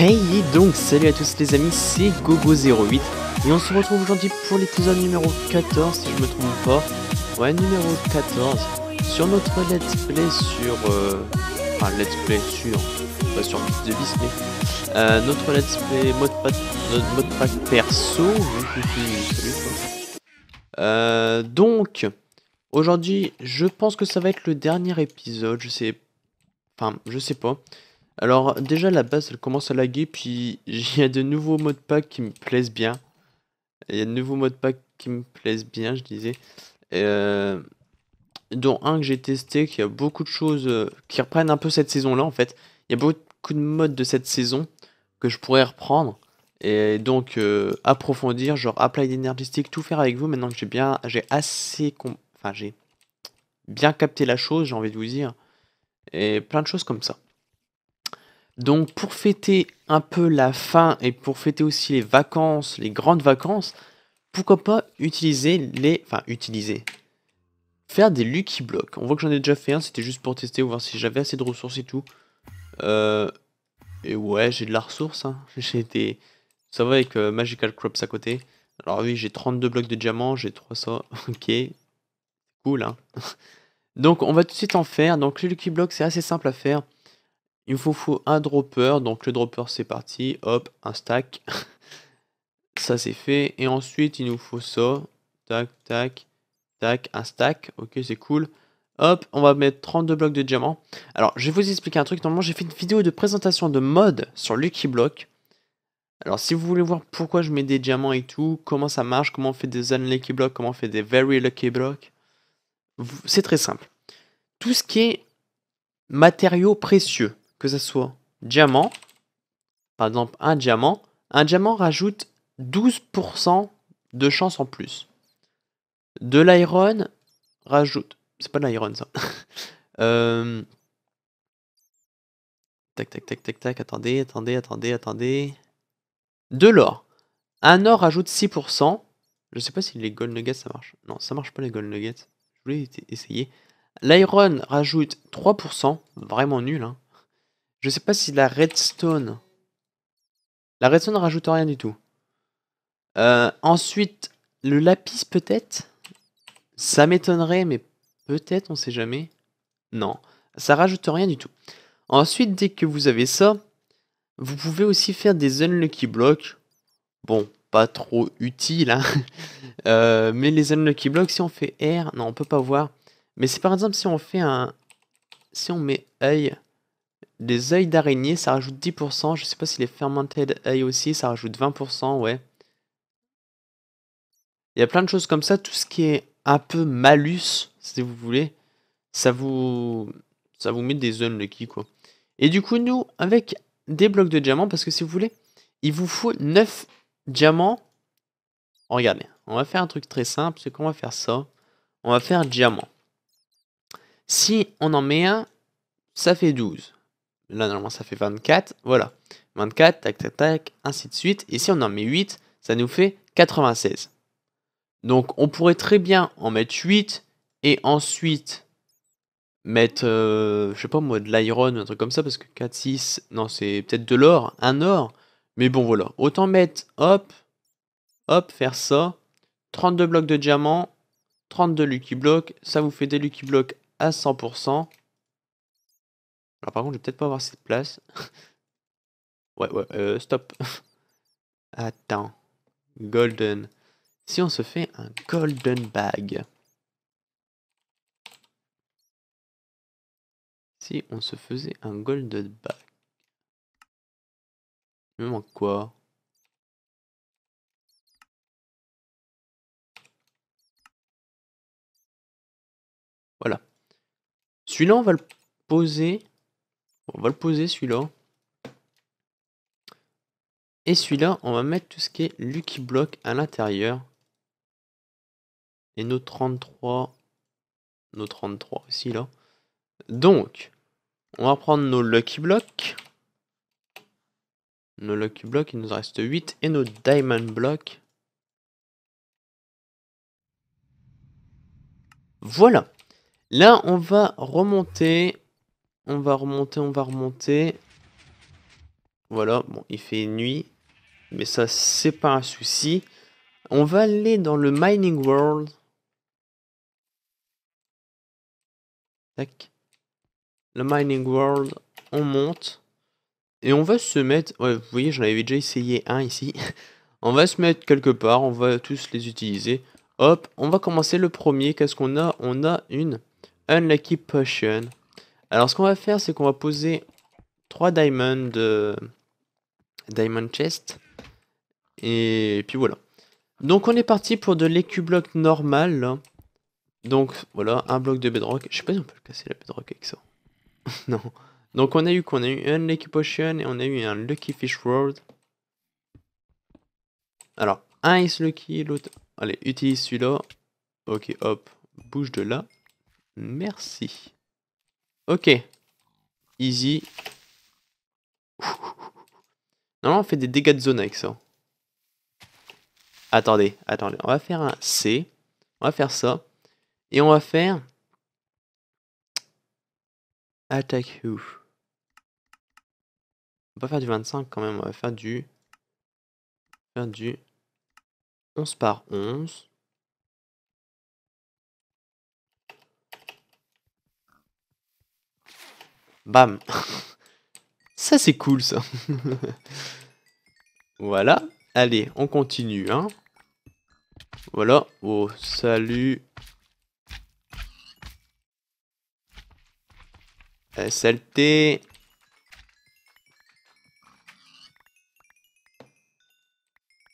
Hey donc, salut à tous les amis, c'est Gogo08 et on se retrouve aujourd'hui pour l'épisode numéro 14 si je me trompe pas. Ouais, numéro 14 sur notre let's play sur. Euh, enfin, let's play sur. Pas sur de euh, notre let's play mode pack notre mode perso. Euh, donc, aujourd'hui, je pense que ça va être le dernier épisode, je sais. Enfin, je sais pas. Alors déjà la base elle commence à laguer puis il y a de nouveaux modes de pack qui me plaisent bien. Il y a de nouveaux modes pack qui me plaisent bien je disais. Euh, dont un que j'ai testé qui a beaucoup de choses euh, qui reprennent un peu cette saison là en fait. Il y a beaucoup de modes de cette saison que je pourrais reprendre et donc euh, approfondir genre apply stick tout faire avec vous maintenant que j'ai bien j'ai assez enfin j'ai bien capté la chose j'ai envie de vous dire et plein de choses comme ça. Donc pour fêter un peu la fin et pour fêter aussi les vacances, les grandes vacances, pourquoi pas utiliser les... Enfin, utiliser. Faire des Lucky Blocks. On voit que j'en ai déjà fait un, c'était juste pour tester, ou voir si j'avais assez de ressources et tout. Euh... Et ouais, j'ai de la ressource. Hein. J'ai des... Ça va avec euh, Magical Crops à côté. Alors oui, j'ai 32 blocs de diamants, j'ai 300. ok. Cool, hein. Donc on va tout de suite en faire. Donc les Lucky Blocks, c'est assez simple à faire. Il nous faut, un dropper, donc le dropper c'est parti, hop, un stack. ça c'est fait, et ensuite il nous faut ça, tac, tac, tac, un stack, ok c'est cool. Hop, on va mettre 32 blocs de diamants. Alors, je vais vous expliquer un truc. Normalement, j'ai fait une vidéo de présentation de mode sur Lucky Block. Alors, si vous voulez voir pourquoi je mets des diamants et tout, comment ça marche, comment on fait des unlucky blocks, comment on fait des very lucky blocks, c'est très simple. Tout ce qui est matériaux précieux, que ce soit diamant, par exemple un diamant, un diamant rajoute 12% de chance en plus. De l'iron rajoute... C'est pas de l'iron ça. Tac, tac, tac, tac, tac, attendez, attendez, attendez, attendez. De l'or. Un or rajoute 6%. Je sais pas si les gold nuggets ça marche. Non, ça marche pas les gold nuggets. Je voulais essayer. L'iron rajoute 3%. Vraiment nul, hein. Je sais pas si la redstone... La redstone rajoute rien du tout. Euh, ensuite, le lapis peut-être Ça m'étonnerait, mais peut-être, on sait jamais. Non, ça rajoute rien du tout. Ensuite, dès que vous avez ça, vous pouvez aussi faire des unlucky blocks. Bon, pas trop utile, hein. Euh, mais les unlucky blocks, si on fait R, non, on peut pas voir. Mais c'est par exemple si on fait un... Si on met œil, des œils d'araignée, ça rajoute 10%. Je sais pas si les fermented eye aussi, ça rajoute 20%, ouais. Il y a plein de choses comme ça. Tout ce qui est un peu malus, si vous voulez, ça vous, ça vous met des zones lucky, quoi. Et du coup, nous, avec des blocs de diamants, parce que si vous voulez, il vous faut 9 diamants. regardez, on va faire un truc très simple, c'est qu'on va faire ça. On va faire diamant. Si on en met un, ça fait 12. Là, normalement, ça fait 24. Voilà. 24, tac, tac, tac, ainsi de suite. Et si on en met 8, ça nous fait 96. Donc, on pourrait très bien en mettre 8 et ensuite mettre, euh, je sais pas moi, de l'iron ou un truc comme ça, parce que 4, 6, non, c'est peut-être de l'or, un or. Mais bon, voilà. Autant mettre, hop, hop, faire ça. 32 blocs de diamant, 32 lucky blocks, ça vous fait des lucky blocks à 100%. Alors par contre, je vais peut-être pas avoir cette place. ouais, ouais, euh, stop. Attends. Golden. Si on se fait un golden bag. Si on se faisait un golden bag. Il me manque quoi Voilà. Celui-là, on va le poser on va le poser celui-là. Et celui-là, on va mettre tout ce qui est Lucky Block à l'intérieur. Et nos 33. Nos 33 aussi là. Donc, on va prendre nos Lucky Blocks. Nos Lucky Blocks, il nous reste 8. Et nos Diamond Blocks. Voilà. Là, on va remonter on va remonter, on va remonter. Voilà, bon, il fait nuit. Mais ça, c'est pas un souci. On va aller dans le Mining World. Tac. Le Mining World, on monte. Et on va se mettre... Ouais, vous voyez, j'en avais déjà essayé un ici. on va se mettre quelque part, on va tous les utiliser. Hop, on va commencer le premier. Qu'est-ce qu'on a On a une Unlucky Potion. Alors, ce qu'on va faire, c'est qu'on va poser 3 diamond, de euh, diamond chest. Et puis voilà. Donc, on est parti pour de l'écu-bloc normal. Hein. Donc, voilà, un bloc de bedrock. Je sais pas si on peut le casser la bedrock avec ça. non. Donc, on a eu qu'on a eu un Lucky Potion et on a eu un Lucky Fish World. Alors, un is Lucky, l'autre... Allez, utilise celui-là. Ok, hop, bouge de là. Merci. Ok. Easy. Normalement, on fait des dégâts de zone avec ça. Attendez, attendez. On va faire un C. On va faire ça. Et on va faire... Attack who On va pas faire du 25 quand même. On va faire du... Faire du... 11 par 11. Bam. ça, c'est cool, ça. voilà. Allez, on continue, hein. Voilà. Oh, salut. SLT,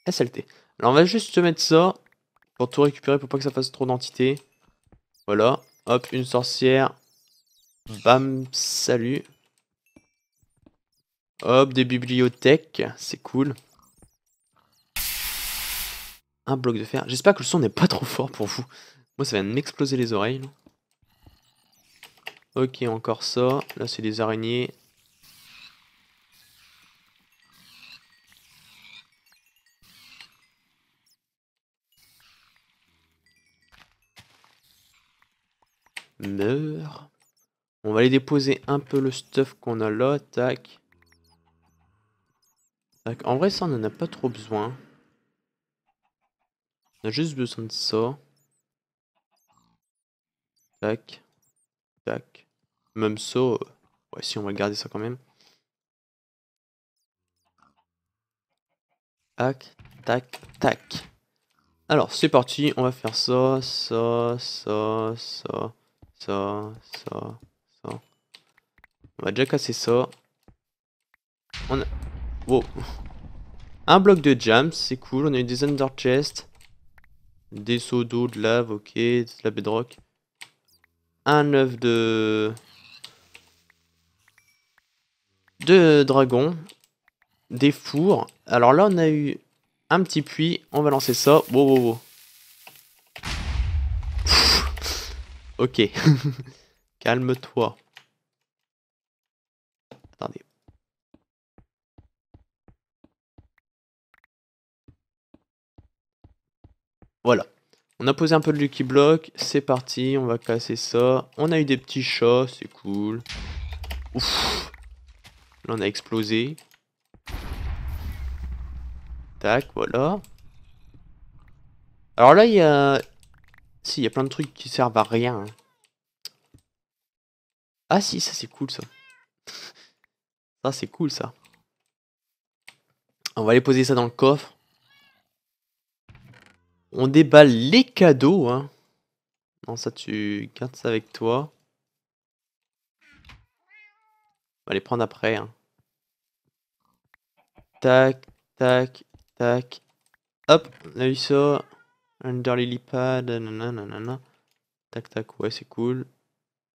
SLT, Alors, on va juste mettre ça pour tout récupérer pour pas que ça fasse trop d'entités. Voilà. Hop, une sorcière. Bam, salut. Hop, des bibliothèques, c'est cool. Un bloc de fer. J'espère que le son n'est pas trop fort pour vous. Moi, ça vient de m'exploser les oreilles. Ok, encore ça. Là, c'est des araignées. Meurs. On va aller déposer un peu le stuff qu'on a là. Tac. En vrai, ça, on en a pas trop besoin. On a juste besoin de ça. Tac. Tac. Même ça. Euh, ouais, si, on va garder ça quand même. Tac, tac, tac. Alors, c'est parti. On va faire ça, ça, ça, ça, ça, ça. On va déjà casser ça. On a... Wow. Un bloc de jams, c'est cool. On a eu des under chests. Des seaux d'eau, de lave, ok. De la bedrock. Un œuf de... De dragon. Des fours. Alors là, on a eu un petit puits. On va lancer ça. Wow, wow, wow. Ok. Calme-toi. Voilà. On a posé un peu de Lucky Block. C'est parti, on va casser ça. On a eu des petits chats, c'est cool. Ouf. Là, on a explosé. Tac, voilà. Alors là, il y a... Si, il y a plein de trucs qui servent à rien. Hein. Ah si, ça c'est cool ça. ça c'est cool ça. On va aller poser ça dans le coffre. On déballe les cadeaux. Hein. Non, ça, tu gardes ça avec toi. On va les prendre après. Hein. Tac, tac, tac. Hop, on a eu ça. Under Lily Pad, nanana. Tac, tac, ouais, c'est cool.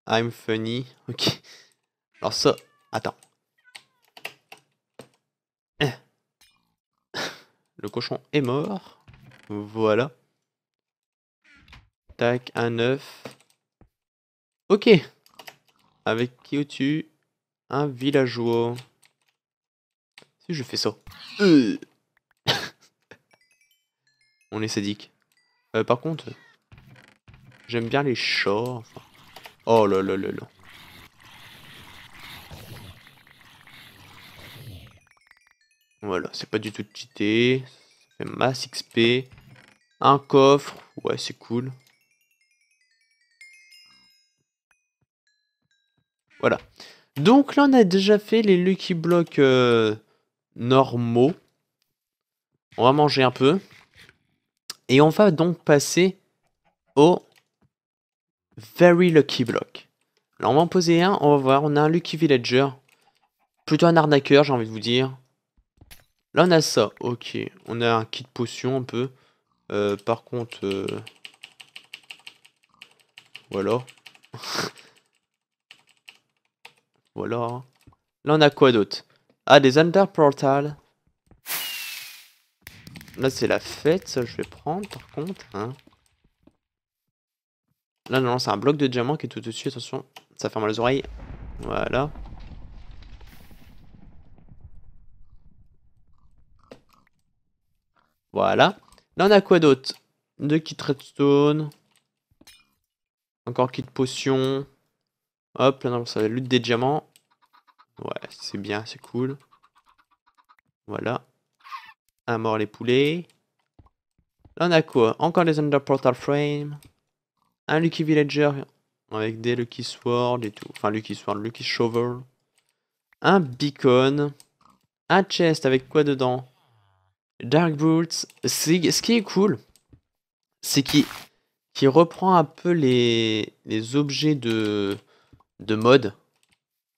I'm funny, ok. Alors ça, attends. Eh. Le cochon est mort. Voilà. Tac, un œuf. Ok. Avec qui au-dessus Un villageois. Si je fais ça. Euh. On est sadique. Euh, par contre, j'aime bien les chats. Oh là là là là. Voilà, c'est pas du tout cheaté. Mass XP. Un coffre. Ouais, c'est cool. Voilà. Donc là, on a déjà fait les Lucky Blocks euh, normaux. On va manger un peu. Et on va donc passer au Very Lucky Block. Alors on va en poser un, on va voir, on a un Lucky Villager. Plutôt un arnaqueur, j'ai envie de vous dire. Là, on a ça. Ok. On a un kit potion un peu. Euh, par contre... Euh, voilà. voilà. Là, on a quoi d'autre Ah, des Under Portal. Là, c'est la fête. Ça, je vais prendre, par contre. Hein. Là, non, c'est un bloc de diamant qui est tout dessus. Attention, ça ferme les oreilles. Voilà. Voilà. Là, on a quoi d'autre Deux kits redstone. Encore kit potion. Hop, là, on ça lutte des diamants. Ouais, c'est bien, c'est cool. Voilà. Un mort les poulets. Là, on a quoi Encore les Under Portal Frame. Un Lucky Villager avec des Lucky Sword et tout. Enfin, Lucky Sword, Lucky Shovel. Un beacon. Un chest avec quoi dedans Dark Boots, ce qui est cool, c'est qu'il reprend un peu les, les objets de, de mode.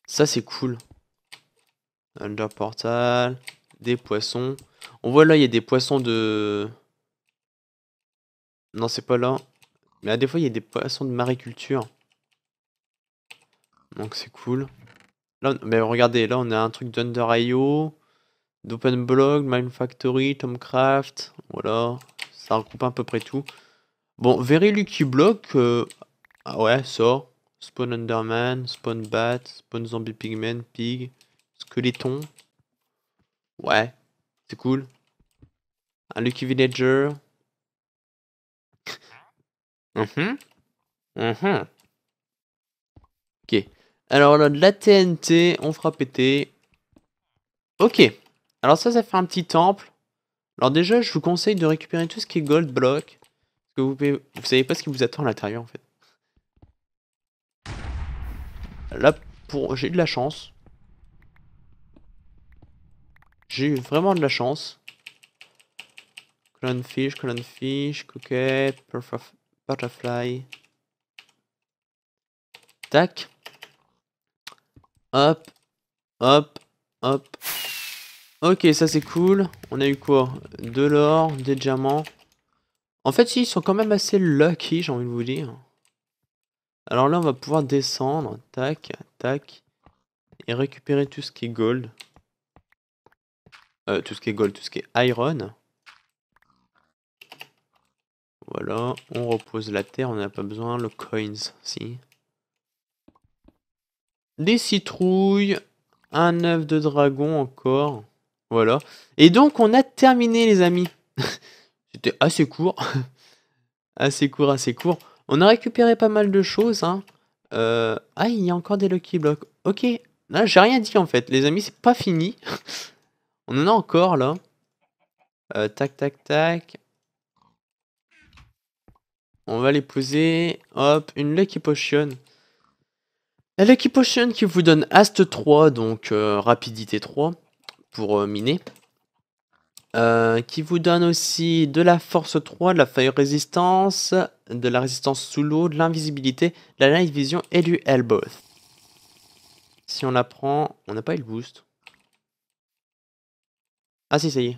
Ça, c'est cool. Under Portal, des poissons. On voit là, il y a des poissons de... Non, c'est pas là. Mais à des fois, il y a des poissons de mariculture. Donc c'est cool. mais regardez, là, on a un truc d'under i.o d'OpenBlog, mine Factory, Tomcraft, voilà, ça recoupe à peu près tout. Bon, Very Lucky Block, euh, ah ouais, sort, Spawn Underman, Spawn Bat, Spawn Zombie Pigman, Pig, Skeleton, ouais, c'est cool. Un Lucky Villager. Mhm. Mhm. Ok. Alors là, de la TNT, on fera péter. Ok. Alors ça, ça fait un petit temple. Alors déjà, je vous conseille de récupérer tout ce qui est gold block. Parce que vous, vous savez pas ce qui vous attend à l'intérieur, en fait. Là, pour... j'ai de la chance. J'ai eu vraiment de la chance. Clown fish, clone fish, coquette, butterfly. Tac. Hop, hop, hop, Ok, ça c'est cool. On a eu quoi De l'or, des diamants. En fait, ils sont quand même assez lucky, j'ai envie de vous dire. Alors là, on va pouvoir descendre. Tac, tac. Et récupérer tout ce qui est gold. Euh, tout ce qui est gold, tout ce qui est iron. Voilà, on repose la terre, on n'a pas besoin. Le coins, si. Des citrouilles. Un œuf de dragon encore. Voilà. Et donc, on a terminé, les amis. C'était assez court. assez court, assez court. On a récupéré pas mal de choses. Ah, il y a encore des Lucky Blocks. Ok. Là, j'ai rien dit, en fait. Les amis, c'est pas fini. on en a encore, là. Euh, tac, tac, tac. On va les poser. Hop, une Lucky Potion. La Lucky Potion qui vous donne Ast 3, donc euh, Rapidité 3 pour euh, miner. Euh, qui vous donne aussi de la force 3, de la fire résistance, de la résistance sous l'eau, de l'invisibilité, de la night vision et du elbow. Si on la prend, on n'a pas eu le boost. Ah si, ça y est.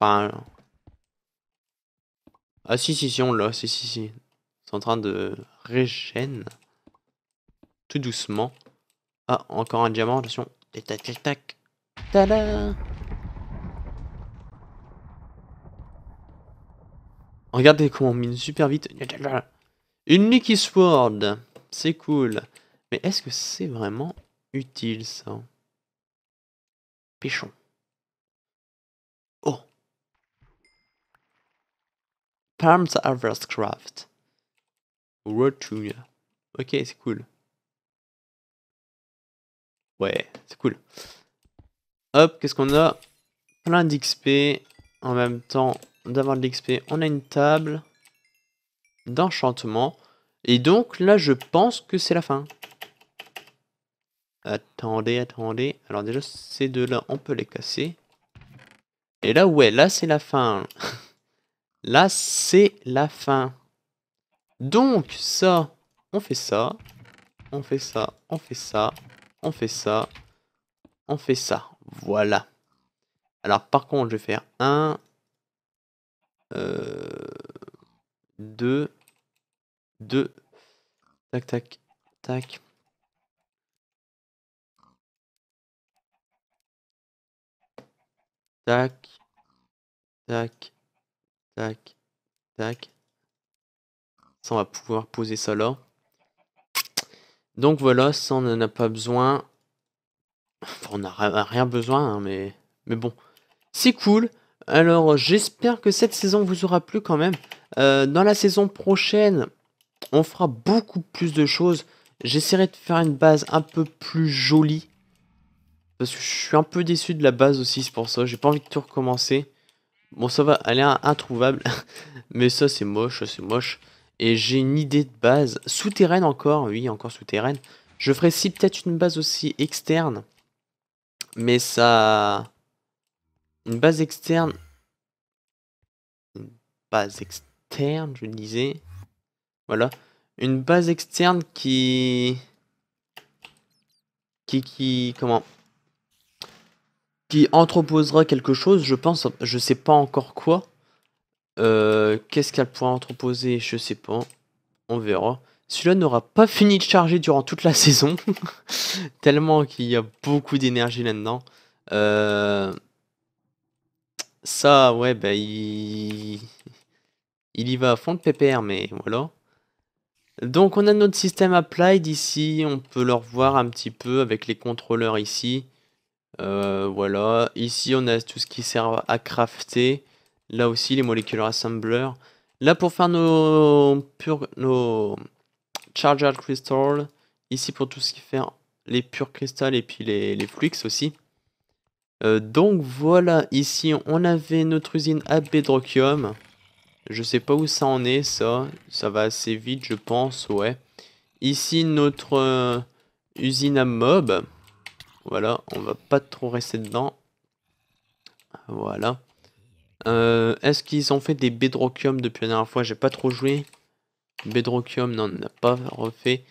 Enfin... Euh, ah si, si, si, on l'a, si, si, si. C'est en train de régène. Tout doucement. Ah, encore un diamant, attention. tac, tac, tac. Regardez comment on mine super vite. Une Lucky Sword. C'est cool. Mais est-ce que c'est vraiment utile ça Pêchons. Oh. Palms Harvest Craft. to... Ok, c'est cool. Ouais, c'est cool. Hop, qu'est-ce qu'on a Plein d'XP. En même temps d'avoir de l'XP, on a une table d'enchantement. Et donc là, je pense que c'est la fin. Attendez, attendez. Alors déjà, ces deux-là, on peut les casser. Et là, ouais, là, c'est la fin. là, c'est la fin. Donc, ça, on fait ça. On fait ça, on fait ça, on fait ça, on fait ça. Voilà. Alors par contre, je vais faire 1, 2, 2, tac, tac, tac. Tac, tac, tac, tac. Ça, on va pouvoir poser ça là. Donc voilà, ça on n'en a pas besoin. Enfin, on n'a rien besoin, hein, mais... mais bon. C'est cool. Alors, j'espère que cette saison vous aura plu quand même. Euh, dans la saison prochaine, on fera beaucoup plus de choses. J'essaierai de faire une base un peu plus jolie. Parce que je suis un peu déçu de la base aussi, c'est pour ça. J'ai pas envie de tout recommencer. Bon, ça va, elle est introuvable. Mais ça, c'est moche, c'est moche. Et j'ai une idée de base. Souterraine encore, oui, encore souterraine. Je ferai si peut-être une base aussi externe. Mais ça... Une base externe... Une base externe, je disais. Voilà. Une base externe qui... Qui... qui comment Qui entreposera quelque chose, je pense. Je sais pas encore quoi. Euh, qu'est-ce qu'elle pourra entreposer Je sais pas. On verra. Celui-là n'aura pas fini de charger durant toute la saison, tellement qu'il y a beaucoup d'énergie là-dedans. Euh, ça, ouais, bah, il... il y va à fond de PPR, mais voilà. Donc on a notre système applied ici, on peut le revoir un petit peu avec les contrôleurs ici. Euh, voilà, ici on a tout ce qui sert à crafter. Là aussi les molécules assembler. Là pour faire nos, pur... nos Charger Crystal, ici pour tout ce qui fait les purs cristals et puis les, les flux aussi. Euh, donc voilà, ici on avait notre usine à Bedrockium. Je sais pas où ça en est, ça. Ça va assez vite, je pense, ouais. Ici, notre euh, usine à mob. Voilà, on va pas trop rester dedans. Voilà. Euh, est-ce qu'ils ont fait des Bedrockium depuis la dernière fois J'ai pas trop joué. Bedrockium, non, on n'a pas refait.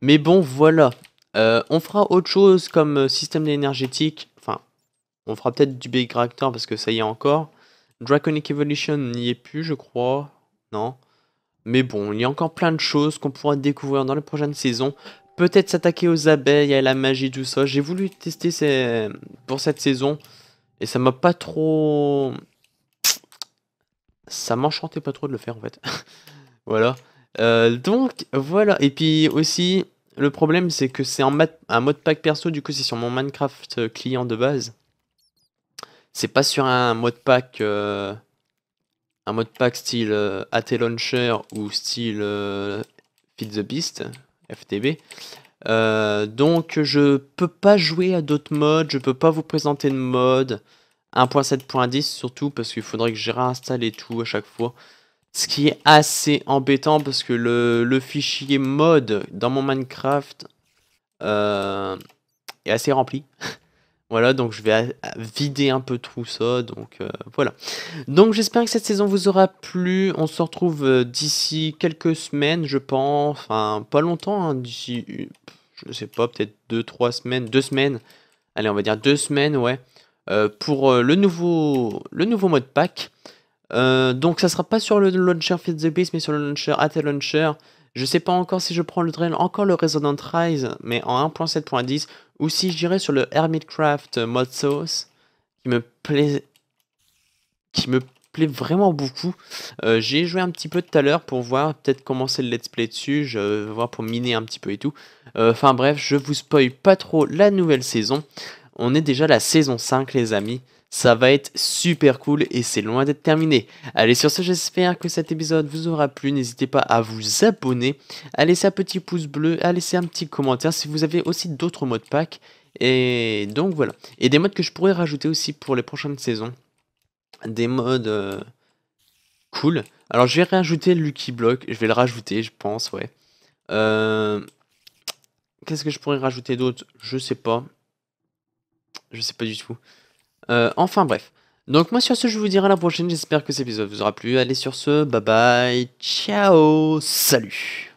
Mais bon, voilà. Euh, on fera autre chose comme euh, système énergétique. Enfin, on fera peut-être du Big Reactor parce que ça y est encore. Draconic Evolution n'y est plus, je crois. Non. Mais bon, il y a encore plein de choses qu'on pourra découvrir dans les prochaines saisons. Peut-être s'attaquer aux abeilles, à la magie, tout ça. J'ai voulu tester pour cette saison. Et ça m'a pas trop... Ça m'enchantait pas trop de le faire, en fait. voilà. Euh, donc voilà, et puis aussi, le problème c'est que c'est un, un mode pack perso, du coup c'est sur mon Minecraft euh, client de base. C'est pas sur un mode pack, euh, un mode pack style AT Launcher ou style Feed the Beast, FTB. donc je peux pas jouer à d'autres modes, je peux pas vous présenter de mode 1.7.10 surtout parce qu'il faudrait que j'ai réinstallé tout à chaque fois. Ce qui est assez embêtant parce que le, fichier mode dans mon Minecraft euh, est assez rempli. Voilà, donc je vais vider un peu tout ça, donc euh, voilà. Donc j'espère que cette saison vous aura plu, on se retrouve euh, d'ici quelques semaines, je pense, enfin pas longtemps, hein, d'ici, je sais pas, peut-être 2-3 semaines, Deux semaines, allez on va dire 2 semaines, ouais, pour le, nouveau, le nouveau mode pack. Euh, donc ça sera pas sur le launcher Fit the Beast, mais sur le launcher AT Launcher. Je sais pas encore si je prends le drain encore le Resonant Rise, mais en 1.7.10, ou si je dirais sur le Hermitcraft Mod Sauce, qui me plaît, qui me plaît vraiment beaucoup. Euh, J'ai joué un petit peu tout à l'heure pour voir, peut-être commencer le let's play dessus, je vais voir pour miner un petit peu et tout. Euh, enfin bref, je vous spoil pas trop la nouvelle saison. On est déjà la saison 5 les amis. Ça va être super cool et c'est loin d'être terminé. Allez, sur ce, j'espère que cet épisode vous aura plu. N'hésitez pas à vous abonner, à laisser un petit pouce bleu, à laisser un petit commentaire si vous avez aussi d'autres modes pack. Et donc voilà. Et des modes que je pourrais rajouter aussi pour les prochaines saisons. Des modes euh, cool. Alors je vais rajouter Lucky Block. Je vais le rajouter, je pense, ouais. Euh, qu'est-ce que je pourrais rajouter d'autre Je sais pas. Je sais pas du tout. Euh, enfin bref. Donc moi sur ce, je vous dirai à la prochaine. J'espère que cet épisode vous aura plu. Allez sur ce, bye bye, ciao, salut.